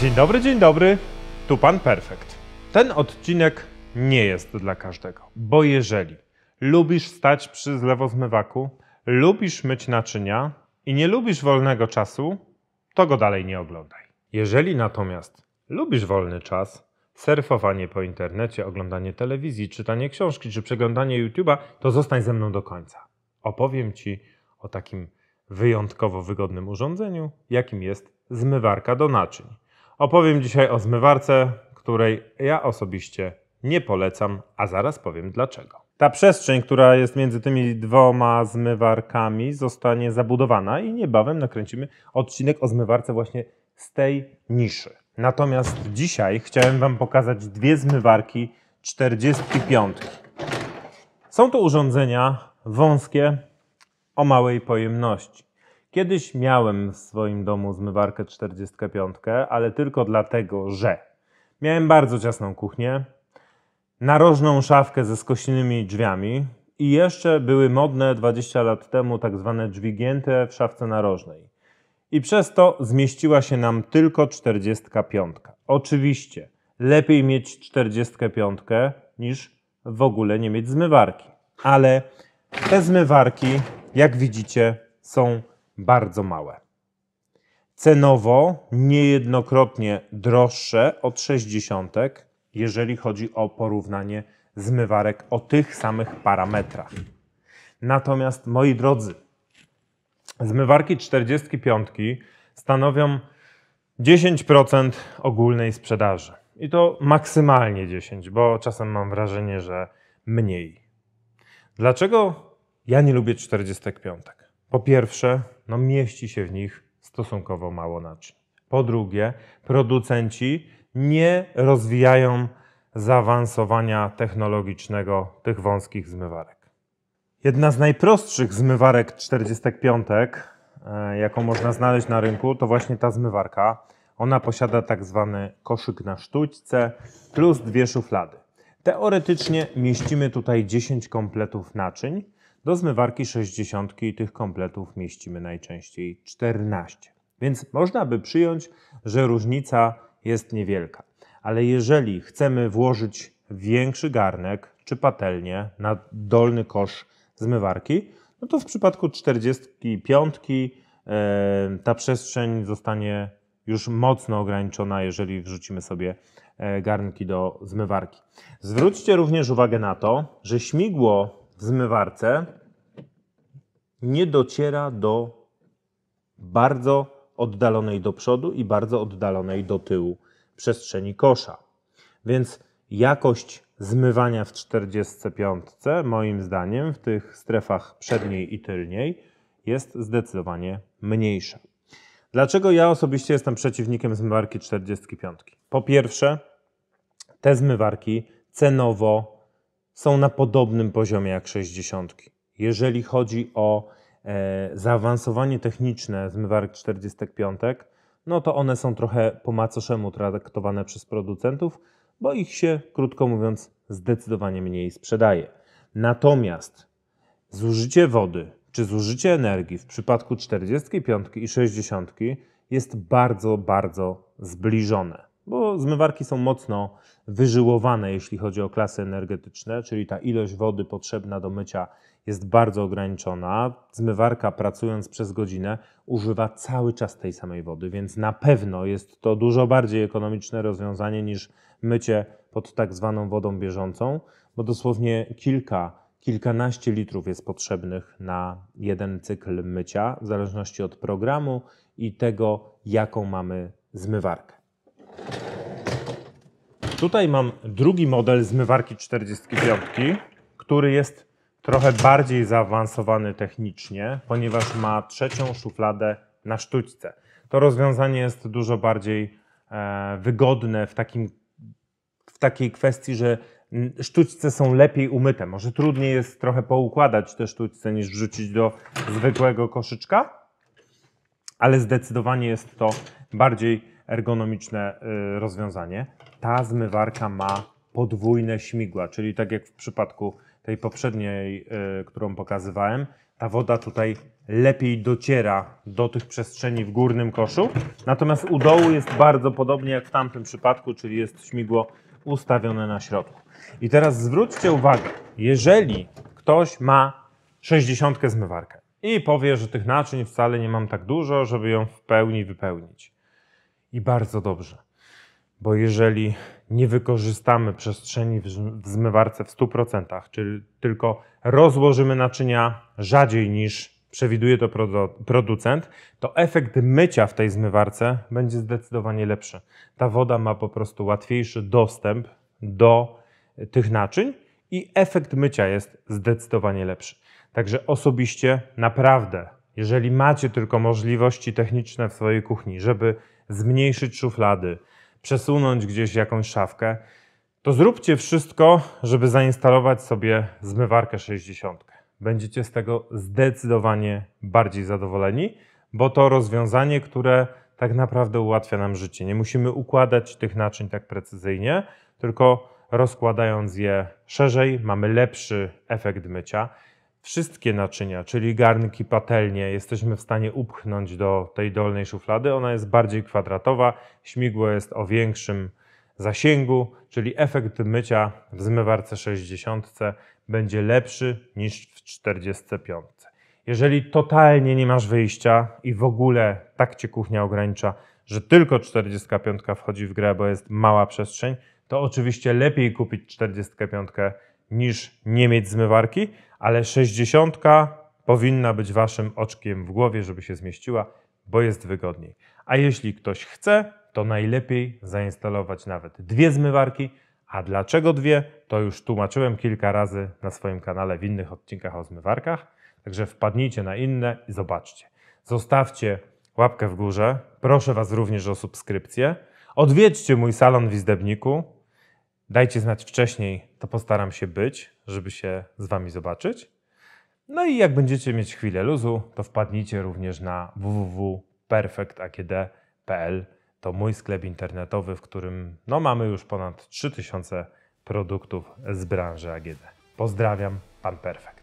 Dzień dobry, dzień dobry, tu Pan Perfekt. Ten odcinek nie jest dla każdego, bo jeżeli lubisz stać przy zlewozmywaku, lubisz myć naczynia i nie lubisz wolnego czasu, to go dalej nie oglądaj. Jeżeli natomiast lubisz wolny czas, surfowanie po internecie, oglądanie telewizji, czytanie książki czy przeglądanie YouTube'a, to zostań ze mną do końca. Opowiem Ci o takim wyjątkowo wygodnym urządzeniu, jakim jest zmywarka do naczyń. Opowiem dzisiaj o zmywarce, której ja osobiście nie polecam, a zaraz powiem dlaczego. Ta przestrzeń, która jest między tymi dwoma zmywarkami, zostanie zabudowana i niebawem nakręcimy odcinek o zmywarce właśnie z tej niszy. Natomiast dzisiaj chciałem Wam pokazać dwie zmywarki 45. Są to urządzenia wąskie o małej pojemności. Kiedyś miałem w swoim domu zmywarkę 45, ale tylko dlatego, że miałem bardzo ciasną kuchnię, narożną szafkę ze skośnymi drzwiami i jeszcze były modne 20 lat temu tak zwane drzwi gięte w szafce narożnej. I przez to zmieściła się nam tylko 45. Oczywiście lepiej mieć 45 niż w ogóle nie mieć zmywarki. Ale te zmywarki, jak widzicie, są bardzo małe. Cenowo niejednokrotnie droższe od 60, jeżeli chodzi o porównanie zmywarek o tych samych parametrach. Natomiast moi drodzy, zmywarki 45 stanowią 10% ogólnej sprzedaży. I to maksymalnie 10, bo czasem mam wrażenie, że mniej. Dlaczego ja nie lubię 45? Po pierwsze, no mieści się w nich stosunkowo mało naczyń. Po drugie, producenci nie rozwijają zaawansowania technologicznego tych wąskich zmywarek. Jedna z najprostszych zmywarek 45, e, jaką można znaleźć na rynku, to właśnie ta zmywarka. Ona posiada tak zwany koszyk na sztućce plus dwie szuflady. Teoretycznie mieścimy tutaj 10 kompletów naczyń, do zmywarki 60 tych kompletów mieścimy najczęściej 14. Więc można by przyjąć, że różnica jest niewielka. Ale jeżeli chcemy włożyć większy garnek czy patelnię na dolny kosz zmywarki, no to w przypadku 45 e, ta przestrzeń zostanie już mocno ograniczona, jeżeli wrzucimy sobie e, garnki do zmywarki. Zwróćcie również uwagę na to, że śmigło zmywarce nie dociera do bardzo oddalonej do przodu i bardzo oddalonej do tyłu przestrzeni kosza. Więc jakość zmywania w 45, moim zdaniem, w tych strefach przedniej i tylniej jest zdecydowanie mniejsza. Dlaczego ja osobiście jestem przeciwnikiem zmywarki 45? Po pierwsze, te zmywarki cenowo są na podobnym poziomie jak 60. Jeżeli chodzi o e, zaawansowanie techniczne zmywarek 45, no to one są trochę po macoszemu traktowane przez producentów, bo ich się, krótko mówiąc, zdecydowanie mniej sprzedaje. Natomiast zużycie wody czy zużycie energii w przypadku 45 i 60 jest bardzo, bardzo zbliżone bo zmywarki są mocno wyżyłowane, jeśli chodzi o klasy energetyczne, czyli ta ilość wody potrzebna do mycia jest bardzo ograniczona. Zmywarka pracując przez godzinę używa cały czas tej samej wody, więc na pewno jest to dużo bardziej ekonomiczne rozwiązanie niż mycie pod tak zwaną wodą bieżącą, bo dosłownie kilka, kilkanaście litrów jest potrzebnych na jeden cykl mycia, w zależności od programu i tego, jaką mamy zmywarkę. Tutaj mam drugi model zmywarki 45, który jest trochę bardziej zaawansowany technicznie, ponieważ ma trzecią szufladę na sztućce. To rozwiązanie jest dużo bardziej e, wygodne w, takim, w takiej kwestii, że sztućce są lepiej umyte. Może trudniej jest trochę poukładać te sztućce niż wrzucić do zwykłego koszyczka, ale zdecydowanie jest to bardziej ergonomiczne y, rozwiązanie. Ta zmywarka ma podwójne śmigła, czyli tak jak w przypadku tej poprzedniej, y, którą pokazywałem, ta woda tutaj lepiej dociera do tych przestrzeni w górnym koszu. Natomiast u dołu jest bardzo podobnie jak w tamtym przypadku, czyli jest śmigło ustawione na środku. I teraz zwróćcie uwagę, jeżeli ktoś ma 60 zmywarkę i powie, że tych naczyń wcale nie mam tak dużo, żeby ją w pełni wypełnić, i bardzo dobrze. Bo jeżeli nie wykorzystamy przestrzeni w zmywarce w 100%, czyli tylko rozłożymy naczynia rzadziej niż przewiduje to producent, to efekt mycia w tej zmywarce będzie zdecydowanie lepszy. Ta woda ma po prostu łatwiejszy dostęp do e, tych naczyń i efekt mycia jest zdecydowanie lepszy. Także osobiście naprawdę jeżeli macie tylko możliwości techniczne w swojej kuchni, żeby zmniejszyć szuflady, przesunąć gdzieś jakąś szafkę, to zróbcie wszystko, żeby zainstalować sobie zmywarkę 60. Będziecie z tego zdecydowanie bardziej zadowoleni, bo to rozwiązanie, które tak naprawdę ułatwia nam życie. Nie musimy układać tych naczyń tak precyzyjnie, tylko rozkładając je szerzej mamy lepszy efekt mycia wszystkie naczynia, czyli garnki, patelnie, jesteśmy w stanie upchnąć do tej dolnej szuflady. Ona jest bardziej kwadratowa, śmigło jest o większym zasięgu, czyli efekt mycia w zmywarce 60 będzie lepszy niż w 45. Jeżeli totalnie nie masz wyjścia i w ogóle tak cię kuchnia ogranicza, że tylko 45 wchodzi w grę, bo jest mała przestrzeń, to oczywiście lepiej kupić 45 niż nie mieć zmywarki, ale sześćdziesiątka powinna być waszym oczkiem w głowie, żeby się zmieściła, bo jest wygodniej. A jeśli ktoś chce, to najlepiej zainstalować nawet dwie zmywarki. A dlaczego dwie? To już tłumaczyłem kilka razy na swoim kanale w innych odcinkach o zmywarkach. Także wpadnijcie na inne i zobaczcie. Zostawcie łapkę w górze. Proszę Was również o subskrypcję. Odwiedźcie mój salon w Izdebniku. Dajcie znać wcześniej, to postaram się być, żeby się z Wami zobaczyć. No i jak będziecie mieć chwilę luzu, to wpadnijcie również na www.perfectakd.pl. To mój sklep internetowy, w którym no, mamy już ponad 3000 produktów z branży AGD. Pozdrawiam, pan Perfekt.